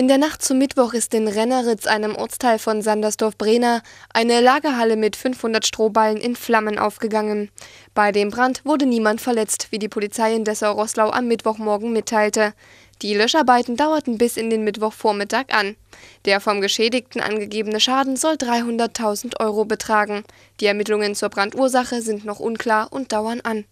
In der Nacht zum Mittwoch ist in Renneritz, einem Ortsteil von Sandersdorf-Brena, eine Lagerhalle mit 500 Strohballen in Flammen aufgegangen. Bei dem Brand wurde niemand verletzt, wie die Polizei in Dessau-Rosslau am Mittwochmorgen mitteilte. Die Löscharbeiten dauerten bis in den Mittwochvormittag an. Der vom Geschädigten angegebene Schaden soll 300.000 Euro betragen. Die Ermittlungen zur Brandursache sind noch unklar und dauern an.